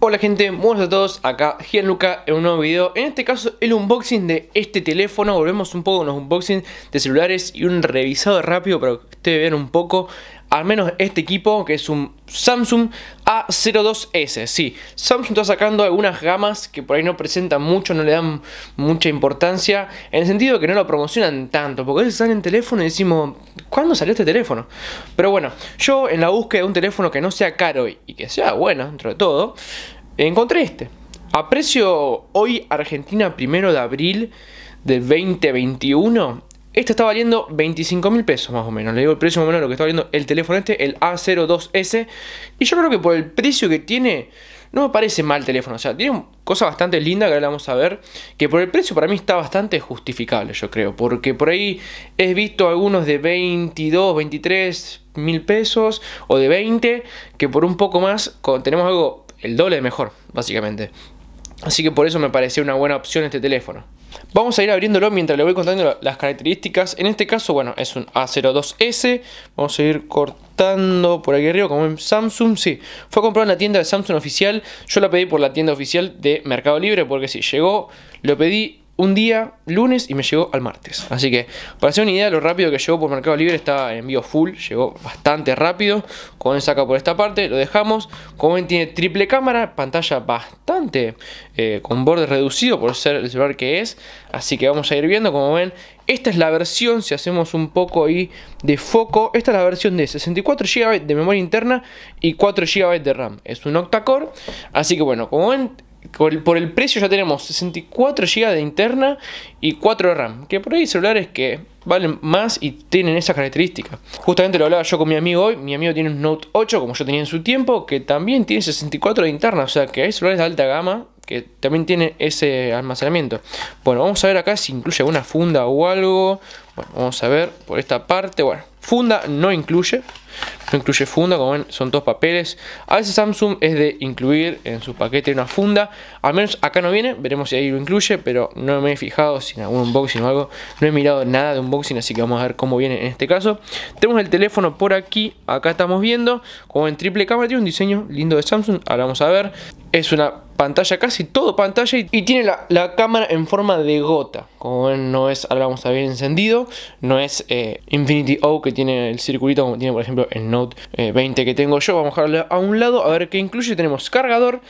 Hola gente, buenos a todos, acá Gianluca en un nuevo video En este caso el unboxing de este teléfono Volvemos un poco a los unboxings de celulares Y un revisado rápido para que ustedes vean un poco al menos este equipo, que es un Samsung A02S. Sí, Samsung está sacando algunas gamas que por ahí no presentan mucho, no le dan mucha importancia, en el sentido de que no lo promocionan tanto, porque a veces salen teléfono y decimos, ¿cuándo salió este teléfono? Pero bueno, yo en la búsqueda de un teléfono que no sea caro y que sea bueno, dentro de todo, encontré este. A precio hoy Argentina, primero de abril de 2021, este está valiendo 25 mil pesos más o menos. Le digo el precio más o menos lo que está valiendo el teléfono este, el A02S. Y yo creo que por el precio que tiene, no me parece mal el teléfono. O sea, tiene cosas bastante lindas que ahora vamos a ver. Que por el precio para mí está bastante justificable, yo creo. Porque por ahí he visto algunos de 22, 23 mil pesos o de 20. Que por un poco más tenemos algo el doble de mejor, básicamente. Así que por eso me parece una buena opción este teléfono. Vamos a ir abriéndolo mientras le voy contando las características. En este caso, bueno, es un A02S. Vamos a ir cortando por aquí arriba como en Samsung. Sí, fue comprado en la tienda de Samsung oficial. Yo la pedí por la tienda oficial de Mercado Libre porque si llegó, lo pedí un día lunes y me llegó al martes. Así que, para hacer una idea lo rápido que llegó por Mercado Libre, estaba en envío full, llegó bastante rápido. ven, saca por esta parte, lo dejamos. Como ven, tiene triple cámara, pantalla bastante eh, con borde reducido por ser el celular que es. Así que vamos a ir viendo, como ven, esta es la versión, si hacemos un poco ahí de foco, esta es la versión de 64 GB de memoria interna y 4 GB de RAM. Es un octa-core, así que bueno, como ven, por el, precio ya tenemos 64 GB de interna y 4 de RAM. Que por ahí hay celulares que valen más y tienen esa característica Justamente lo hablaba yo con mi amigo hoy. Mi amigo tiene un Note 8, como yo tenía en su tiempo, que también tiene 64 de interna. O sea que hay celulares de alta gama que también tiene ese almacenamiento. Bueno, vamos a ver acá si incluye alguna funda o algo. vamos a ver por esta parte. Bueno, funda no incluye. No incluye funda, como ven, son dos papeles. A veces Samsung es de incluir en su paquete una funda. Al menos acá no viene, veremos si ahí lo incluye, pero no me he fijado si en algún unboxing o algo. No he mirado nada de unboxing, así que vamos a ver cómo viene en este caso. Tenemos el teléfono por aquí, acá estamos viendo. Como en triple cámara, tiene un diseño lindo de Samsung. Ahora vamos a ver. Es una pantalla, casi todo pantalla, y, tiene la, cámara en forma de gota. Como ven, no es, ahora vamos a ver encendido, no es eh, Infinity O que tiene el circulito como tiene por ejemplo el Note 20 eh, que tengo yo. Vamos a dejarlo a un lado a ver qué incluye. Tenemos cargador,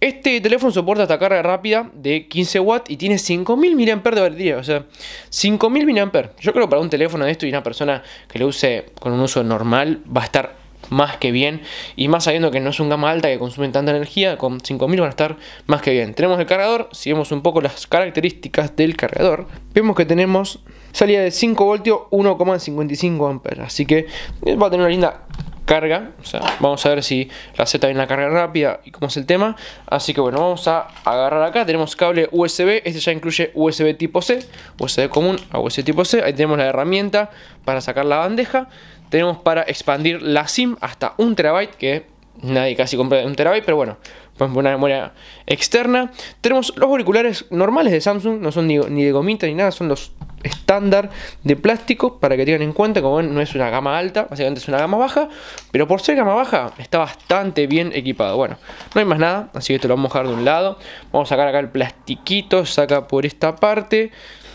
este teléfono soporta esta carga rápida de 15 watts y tiene 5000 mAh de batería, o sea, 5000 mAh. Yo creo que para un teléfono de esto y una persona que lo use con un uso normal va a estar más que bien. Y más sabiendo que no es un gama alta que consume tanta energía, con 5000 van a estar más que bien. Tenemos el cargador, si vemos un poco las características del cargador, vemos que tenemos salida de 5 voltios, 1,55 amperes. Así que eh, va a tener una linda carga. O sea, vamos a ver si la Z viene la carga rápida y cómo es el tema. Así que bueno, vamos a agarrar acá. Tenemos cable USB. Este ya incluye USB tipo C. USB común a USB tipo C. Ahí tenemos la herramienta para sacar la bandeja. Tenemos para expandir la SIM hasta un terabyte que nadie casi compra un terabyte, pero bueno, pues una memoria externa. Tenemos los auriculares normales de Samsung, no son ni, de gomita ni nada, son los estándar de plástico para que tengan en cuenta, como ven, no es una gama alta, básicamente es una gama baja, pero por ser gama baja está bastante bien equipado. Bueno, no hay más nada, así que esto lo vamos a dejar de un lado. Vamos a sacar acá el plastiquito, saca por esta parte.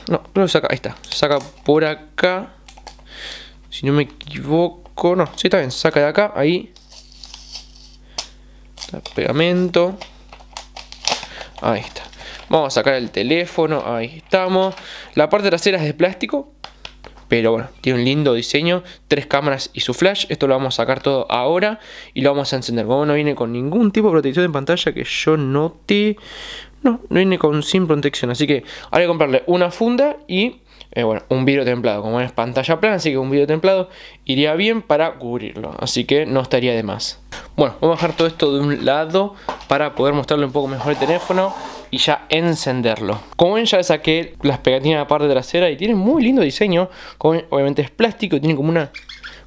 No, no lo saca, ahí está, saca por acá. Si no me equivoco, no, sí, está bien, saca de acá, ahí, pegamento. Ahí está. Vamos a sacar el teléfono. Ahí estamos. La parte trasera es de plástico. Pero bueno, tiene un lindo diseño. Tres cámaras y su flash. Esto lo vamos a sacar todo ahora. Y lo vamos a encender. Como no viene con ningún tipo de protección de pantalla que yo noté No, no viene con sin protección. Así que ahora que comprarle una funda y eh, bueno, un vidrio templado. Como es pantalla plana, así que un vidrio templado iría bien para cubrirlo. Así que no estaría de más. Bueno, vamos a dejar todo esto de un lado para poder mostrarle un poco mejor el teléfono y ya encenderlo. Como ven, ya saqué las pegatinas de la parte trasera y tiene muy lindo diseño. obviamente es plástico, tiene como, una,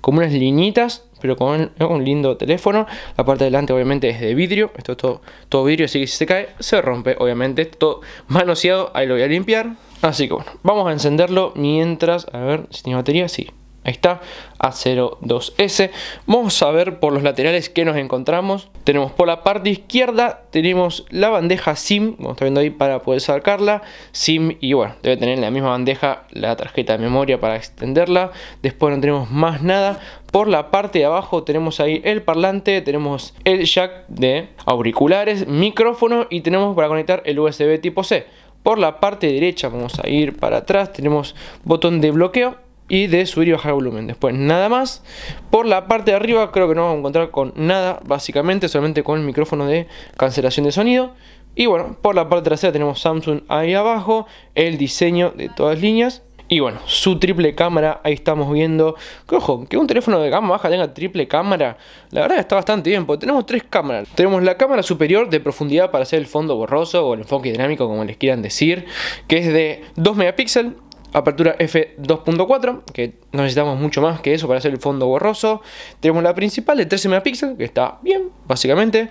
como unas liñitas, pero con un lindo teléfono. La parte de delante obviamente es de vidrio, esto es todo, todo vidrio, así que si se cae, se rompe, obviamente. Todo manoseado, ahí lo voy a limpiar. Así que bueno, vamos a encenderlo mientras, a ver si tiene batería, sí. Ahí está, A02S. Vamos a ver por los laterales que nos encontramos. Tenemos por la parte izquierda, tenemos la bandeja SIM, como está viendo ahí, para poder sacarla. SIM, y bueno, debe tener la misma bandeja la tarjeta de memoria para extenderla. Después no tenemos más nada. Por la parte de abajo tenemos ahí el parlante, tenemos el jack de auriculares, micrófono y tenemos para conectar el USB tipo C. Por la parte derecha, vamos a ir para atrás, tenemos botón de bloqueo y de subir y bajar volumen. Después nada más. Por la parte de arriba creo que no vamos a encontrar con nada, básicamente, solamente con el micrófono de cancelación de sonido. Y bueno, por la parte trasera tenemos Samsung ahí abajo, el diseño de todas las líneas. Y bueno, su triple cámara, ahí estamos viendo. Que que un teléfono de gama baja tenga triple cámara, la verdad está bastante bien, porque tenemos tres cámaras. Tenemos la cámara superior de profundidad para hacer el fondo borroso o el enfoque dinámico, como les quieran decir, que es de 2 megapíxeles apertura f2.4, que no necesitamos mucho más que eso para hacer el fondo borroso. Tenemos la principal de 13 megapíxeles, que está bien, básicamente,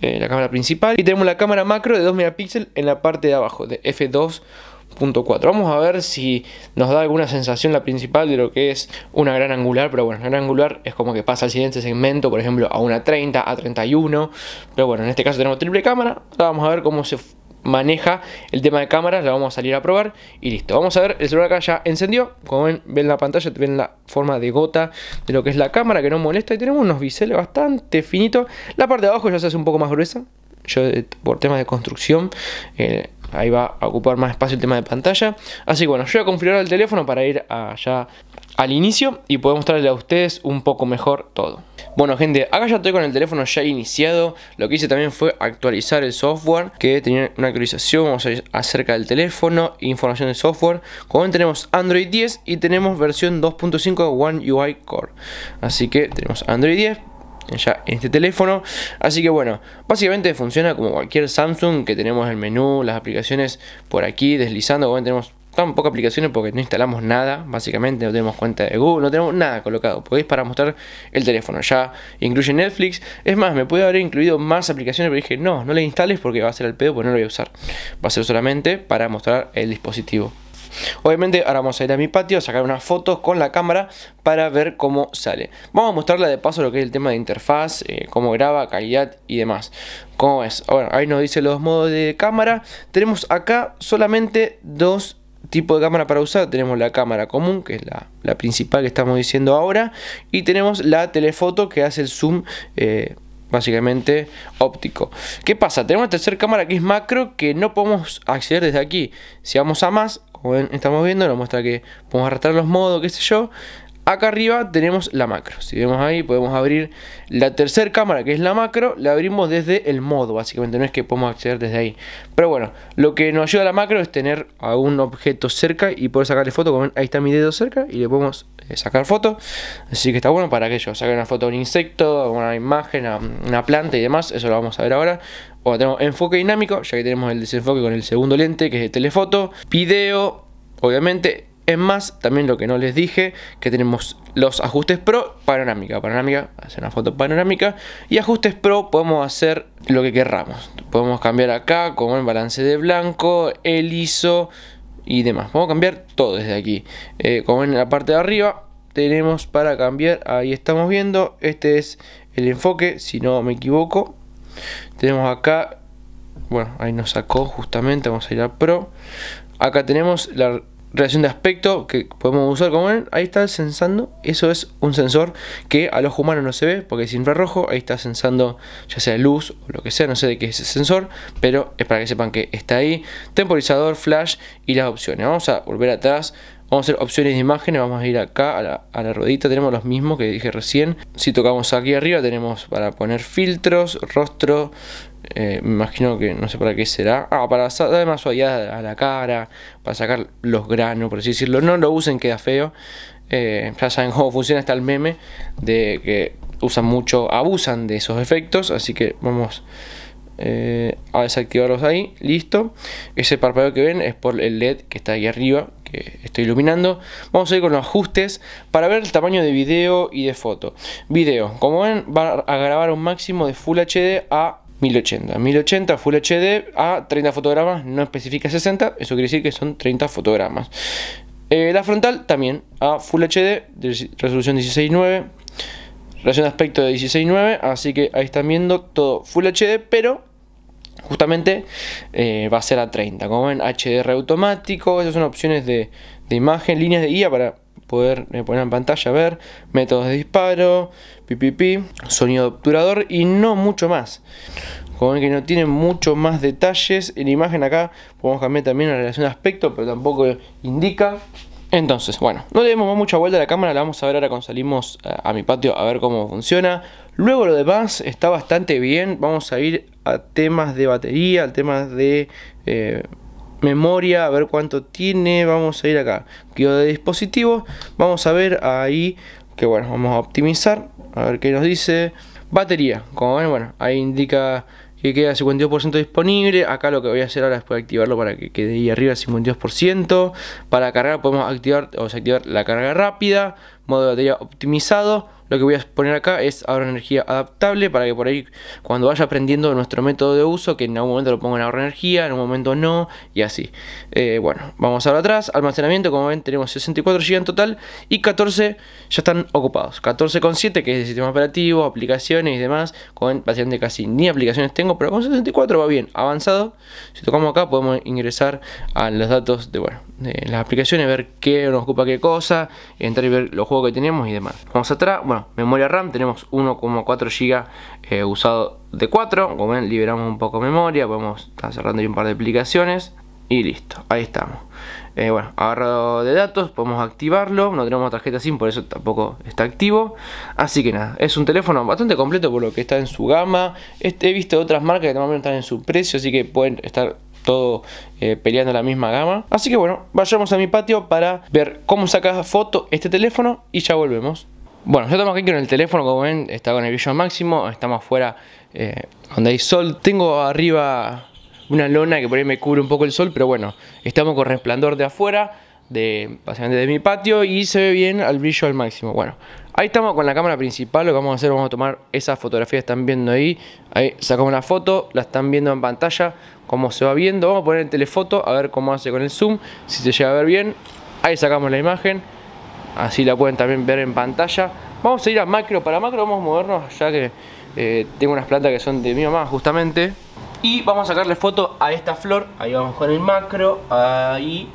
eh, la cámara principal. Y tenemos la cámara macro de 2 megapíxeles en la parte de abajo, de f2.4. Vamos a ver si nos da alguna sensación la principal de lo que es una gran angular, pero bueno, una gran angular es como que pasa al siguiente segmento, por ejemplo, a una 30, a 31, pero bueno, en este caso tenemos triple cámara, vamos a ver cómo se maneja el tema de cámaras, la vamos a salir a probar y listo. Vamos a ver, el celular acá ya encendió, como ven, ven la pantalla, ven la forma de gota de lo que es la cámara que no molesta y tenemos unos biseles bastante finitos. La parte de abajo ya se hace un poco más gruesa, yo eh, por temas de construcción eh, ahí va a ocupar más espacio el tema de pantalla. Así que bueno, yo voy a configurar el teléfono para ir allá al inicio y poder mostrarle a ustedes un poco mejor todo. Bueno gente, acá ya estoy con el teléfono ya iniciado Lo que hice también fue actualizar el software Que tenía una actualización acerca del teléfono Información de software Como ven tenemos Android 10 y tenemos versión 2.5 One UI Core Así que tenemos Android 10 ya en este teléfono. Así que bueno, básicamente funciona como cualquier Samsung que tenemos el menú, las aplicaciones por aquí deslizando. ven tenemos tan pocas aplicaciones porque no instalamos nada, básicamente, no tenemos cuenta de Google, no tenemos nada colocado, porque es para mostrar el teléfono. Ya incluye Netflix, es más, me puede haber incluido más aplicaciones, pero dije, no, no le instales porque va a ser el pedo, pues no lo voy a usar. Va a ser solamente para mostrar el dispositivo. Obviamente ahora vamos a ir a mi patio a sacar unas fotos con la cámara para ver cómo sale. Vamos a mostrarle de paso lo que es el tema de interfaz, eh, cómo graba, calidad y demás. ¿Cómo es? Bueno, ahí nos dice los modos de cámara. Tenemos acá solamente dos tipo de cámara para usar tenemos la cámara común, que es la, principal que estamos diciendo ahora, y tenemos la telefoto que hace el zoom. Eh, básicamente óptico. ¿Qué pasa? Tenemos la tercera cámara que es macro que no podemos acceder desde aquí. Si vamos a más, como estamos viendo, nos muestra que podemos arrastrar los modos, qué sé yo. Acá arriba tenemos la macro. Si vemos ahí, podemos abrir la tercera cámara, que es la macro. La abrimos desde el modo, básicamente. No es que podamos acceder desde ahí. Pero bueno, lo que nos ayuda a la macro es tener algún objeto cerca y poder sacarle foto. Como ahí está mi dedo cerca y le podemos eh, sacar foto. Así que está bueno para que yo una foto a un insecto, a una imagen, a una planta y demás. Eso lo vamos a ver ahora. Bueno, tenemos enfoque dinámico, ya que tenemos el desenfoque con el segundo lente, que es de telefoto. Video, obviamente es más, también lo que no les dije, que tenemos los ajustes Pro, panorámica, panorámica, hacer una foto panorámica, y ajustes Pro podemos hacer lo que querramos. Podemos cambiar acá, como el balance de blanco, el ISO y demás. Podemos cambiar todo desde aquí. Eh, como en la parte de arriba, tenemos para cambiar, ahí estamos viendo, este es el enfoque, si no me equivoco. Tenemos acá, bueno, ahí nos sacó justamente, vamos a ir a Pro. Acá tenemos la relación de aspecto que podemos usar, como ven, ahí está sensando, eso es un sensor que al ojo humano no se ve porque es infrarrojo, ahí está sensando ya sea luz o lo que sea, no sé de qué es ese sensor, pero es para que sepan que está ahí, temporizador, flash y las opciones, vamos a volver atrás, vamos a hacer opciones de imágenes, vamos a ir acá a la, a la ruedita, tenemos los mismos que dije recién, si tocamos aquí arriba tenemos para poner filtros, rostro, eh, me imagino que no sé para qué será. Ah, para darle más suavidad a la cara, para sacar los granos, por así decirlo. No lo usen, queda feo. Eh, ya saben cómo funciona hasta el meme de que usan mucho, abusan de esos efectos. Así que vamos eh, a desactivarlos ahí. Listo. Ese parpadeo que ven es por el LED que está ahí arriba, que estoy iluminando. Vamos a ir con los ajustes para ver el tamaño de video y de foto. Video, como ven, va a grabar un máximo de Full HD a 1080. 1080 Full HD a 30 fotogramas, no especifica 60, eso quiere decir que son 30 fotogramas. Eh, la frontal también a Full HD, de resolución 16.9, relación de aspecto de 16.9, así que ahí están viendo todo Full HD, pero justamente eh, va a ser a 30. Como ven, HDR automático, esas son opciones de, imagen, líneas de guía para poder eh, poner en pantalla, ver, métodos de disparo, pipipi, sonido obturador y no mucho más. Como ven que no tiene mucho más detalles en imagen acá, podemos cambiar también la relación de aspecto, pero tampoco indica. Entonces, bueno, no le demos mucha vuelta a la cámara, la vamos a ver ahora cuando salimos eh, a mi patio a ver cómo funciona. Luego lo demás está bastante bien, vamos a ir a temas de batería, al temas de eh, memoria, a ver cuánto tiene, vamos a ir acá, quiero de dispositivo. vamos a ver ahí que bueno, vamos a optimizar, a ver qué nos dice. Batería, como ven, bueno, ahí indica que queda 52% disponible. Acá lo que voy a hacer ahora es poder activarlo para que quede ahí arriba 52%. Para cargar podemos activar o desactivar la carga rápida, modo de batería optimizado, lo que voy a poner acá es ahorro energía adaptable para que por ahí cuando vaya aprendiendo nuestro método de uso, que en algún momento lo ponga en ahorro energía, en un momento no, y así. Eh, bueno, vamos ahora atrás. Almacenamiento, como ven, tenemos 64 GB en total y 14 ya están ocupados. 14,7 que es el sistema operativo, aplicaciones y demás. Con paciente casi ni aplicaciones tengo, pero con 64 va bien, avanzado. Si tocamos acá podemos ingresar a los datos de, bueno, de las aplicaciones, ver qué nos ocupa qué cosa, entrar y ver los juegos que tenemos y demás. Vamos atrás, memoria RAM, tenemos 1,4 GB eh, usado de 4. Como ven, liberamos un poco de memoria, podemos estar cerrando un par de aplicaciones. Y listo, ahí estamos. Eh, bueno, agarrado de datos, podemos activarlo. No tenemos tarjeta SIM, por eso tampoco está activo. Así que nada, es un teléfono bastante completo por lo que está en su gama. he visto otras marcas que también están en su precio, así que pueden estar todo eh, peleando la misma gama. Así que bueno, vayamos a mi patio para ver cómo saca foto este teléfono y ya volvemos. Bueno, ya estamos aquí con el teléfono, como ven, está con el brillo al máximo, estamos afuera eh, donde hay sol. Tengo arriba una lona que por ahí me cubre un poco el sol, pero bueno, estamos con resplandor de afuera, básicamente de mi patio, y se ve bien al brillo al máximo. Bueno, ahí estamos con la cámara principal, lo que vamos a hacer, vamos a tomar esas fotografías que están viendo ahí. Ahí sacamos la foto, la están viendo en pantalla, cómo se va viendo. Vamos a poner el telefoto, a ver cómo hace con el zoom, si se llega a ver bien. Ahí sacamos la imagen así la pueden también ver en pantalla. Vamos a ir a macro, para macro vamos a movernos ya que eh, tengo unas plantas que son de mi mamá justamente. Y vamos a sacarle foto a esta flor, ahí vamos con el macro, ahí...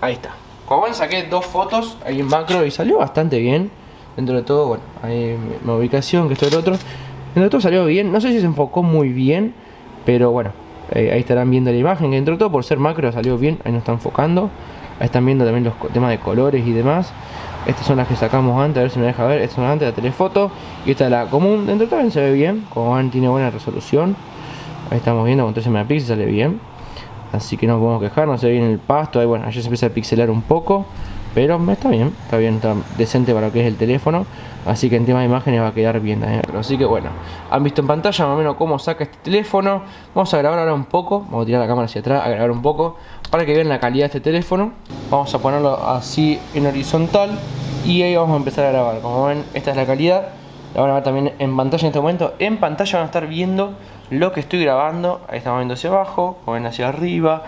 Ahí está. Como ven saqué dos fotos ahí en macro y salió bastante bien. Dentro de todo, bueno, ahí mi ubicación, que esto es el otro. Dentro de todo salió bien, no sé si se enfocó muy bien, pero bueno, eh, ahí estarán viendo la imagen, que dentro todo por ser macro salió bien, ahí nos está enfocando, ahí están viendo también los temas de colores y demás, estas son las que sacamos antes, a ver si me deja ver, estas son las antes, la telefoto, y esta es la común, dentro también se ve bien, como ven tiene buena resolución, ahí estamos viendo con 13 megapíxeles sale bien, así que no podemos quejarnos, se ve bien el pasto, ahí bueno, ya se empieza a pixelar un poco, pero está bien, está bien, está decente para lo que es el teléfono. Así que en tema de imágenes va a quedar bien. también ¿eh? Así que bueno, han visto en pantalla más o menos cómo saca este teléfono. Vamos a grabar ahora un poco. Vamos a tirar la cámara hacia atrás, a grabar un poco. Para que vean la calidad de este teléfono. Vamos a ponerlo así en horizontal. Y ahí vamos a empezar a grabar. Como ven, esta es la calidad. La van a ver también en pantalla en este momento. En pantalla van a estar viendo lo que estoy grabando. Ahí estamos viendo hacia abajo, como ven hacia arriba.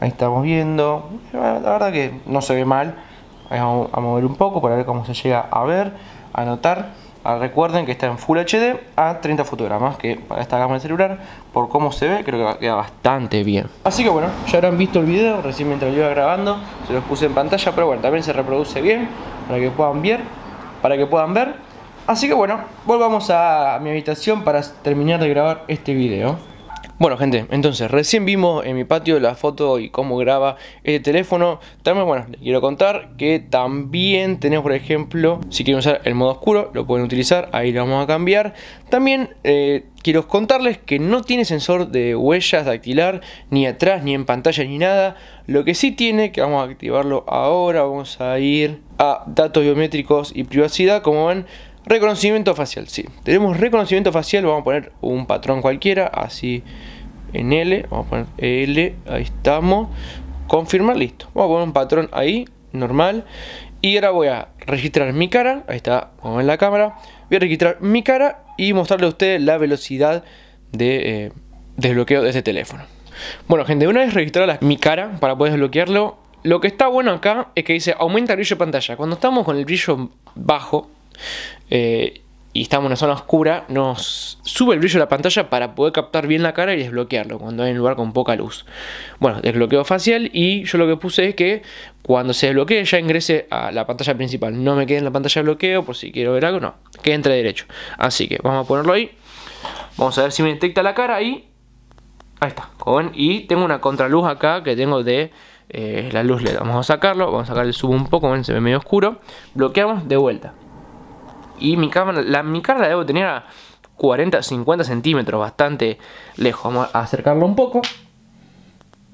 Ahí estamos viendo. La verdad que no se ve mal vamos a mover un poco para ver cómo se llega a ver, a notar. Ah, recuerden que está en Full HD a 30 fotogramas, que para esta gama de celular, por cómo se ve, creo que queda bastante bien. Así que bueno, ya habrán visto el video, recién mientras lo iba grabando, se los puse en pantalla, pero bueno, también se reproduce bien, para que puedan ver, para que puedan ver. Así que bueno, volvamos a mi habitación para terminar de grabar este video. Bueno gente, entonces recién vimos en mi patio la foto y cómo graba este teléfono. También, bueno, les quiero contar que también tenemos, por ejemplo, si quieren usar el modo oscuro, lo pueden utilizar, ahí lo vamos a cambiar. También eh, quiero contarles que no tiene sensor de huellas dactilar, ni atrás, ni en pantalla, ni nada. Lo que sí tiene, que vamos a activarlo ahora, vamos a ir a datos biométricos y privacidad, como ven, Reconocimiento facial, sí. Tenemos reconocimiento facial, vamos a poner un patrón cualquiera, así en L, vamos a poner L, ahí estamos. Confirmar, listo. Vamos a poner un patrón ahí, normal. Y ahora voy a registrar mi cara, ahí está, vamos en la cámara. Voy a registrar mi cara y mostrarle a ustedes la velocidad de eh, desbloqueo de este teléfono. Bueno gente, una vez registrada mi cara para poder desbloquearlo, lo que está bueno acá es que dice aumenta el brillo de pantalla. Cuando estamos con el brillo bajo, eh, y estamos en una zona oscura, nos sube el brillo de la pantalla para poder captar bien la cara y desbloquearlo cuando hay un lugar con poca luz. Bueno, desbloqueo facial y yo lo que puse es que cuando se desbloquee ya ingrese a la pantalla principal. No me quede en la pantalla de bloqueo por si quiero ver algo, no, que entre derecho. Así que vamos a ponerlo ahí. Vamos a ver si me detecta la cara y... Ahí está, con... y tengo una contraluz acá que tengo de eh, la luz LED. Vamos a sacarlo, vamos a sacar el zoom un poco, ven, se ve medio oscuro. Bloqueamos de vuelta. Y mi cámara la, mi cámara debo tener a 40, 50 centímetros, bastante lejos. Vamos a acercarlo un poco.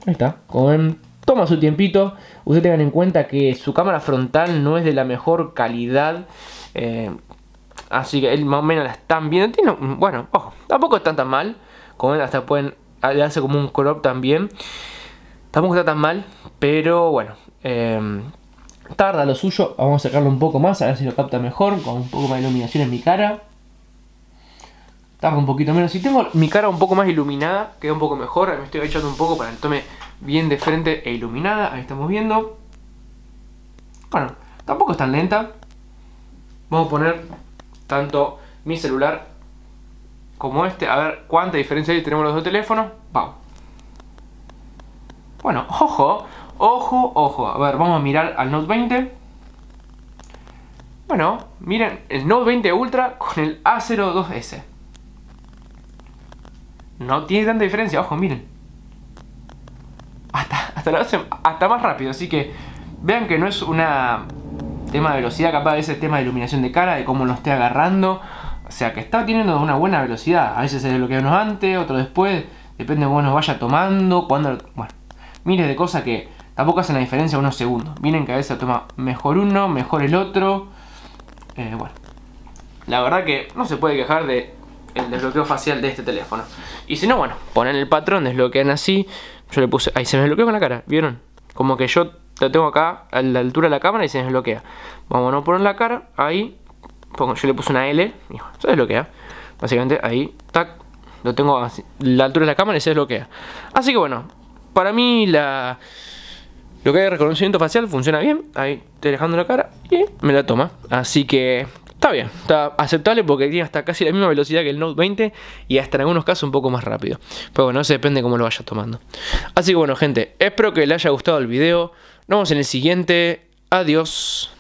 Ahí está, con toma su tiempito. Ustedes tengan en cuenta que su cámara frontal no es de la mejor calidad. Eh, así que él más o menos la están viendo. bueno, ojo, tampoco está tan mal. Como hasta pueden. Le como un crop también. Tampoco está tan mal. Pero bueno. Eh, Tarda lo suyo, vamos a sacarlo un poco más, a ver si lo capta mejor, con un poco más de iluminación en mi cara. Tarda un poquito menos. Si tengo mi cara un poco más iluminada, queda un poco mejor. Me estoy echando un poco para que tome bien de frente e iluminada. Ahí estamos viendo. Bueno, tampoco es tan lenta. Vamos a poner tanto mi celular como este. A ver cuánta diferencia hay. Tenemos los dos teléfonos. Vamos. Bueno, ojo, Ojo, ojo. A ver, vamos a mirar al Note 20. Bueno, miren, el Note 20 Ultra con el A02S. No tiene tanta diferencia, ojo, miren. Hasta, hasta más rápido, así que vean que no es una tema de velocidad, capaz es el tema de iluminación de cara, de cómo lo esté agarrando. O sea, que está teniendo una buena velocidad. A veces se lo que uno antes, otro después. Depende de cómo nos vaya tomando, cuando... Bueno, miles de cosas que Tampoco hacen la diferencia unos segundos. Viene cabeza, toma mejor uno, mejor el otro. Eh, bueno. La verdad que no se puede quejar de el desbloqueo facial de este teléfono. Y si no, bueno, ponen el patrón, desbloquean así. Yo le puse. Ahí se me desbloqueó con la cara, ¿vieron? Como que yo Lo tengo acá a la altura de la cámara y se desbloquea. Vamos a no poner la cara, ahí. yo le puse una L y se desbloquea. Básicamente ahí, tac, lo tengo así, la altura de la cámara y se desbloquea. Así que bueno, para mí la lo que hay de reconocimiento facial funciona bien. Ahí estoy dejando la cara y me la toma. Así que está bien, está aceptable porque tiene hasta casi la misma velocidad que el Note 20 y hasta en algunos casos un poco más rápido. Pero bueno, eso depende de cómo lo vaya tomando. Así que bueno, gente, espero que les haya gustado el video. Nos vemos en el siguiente. Adiós.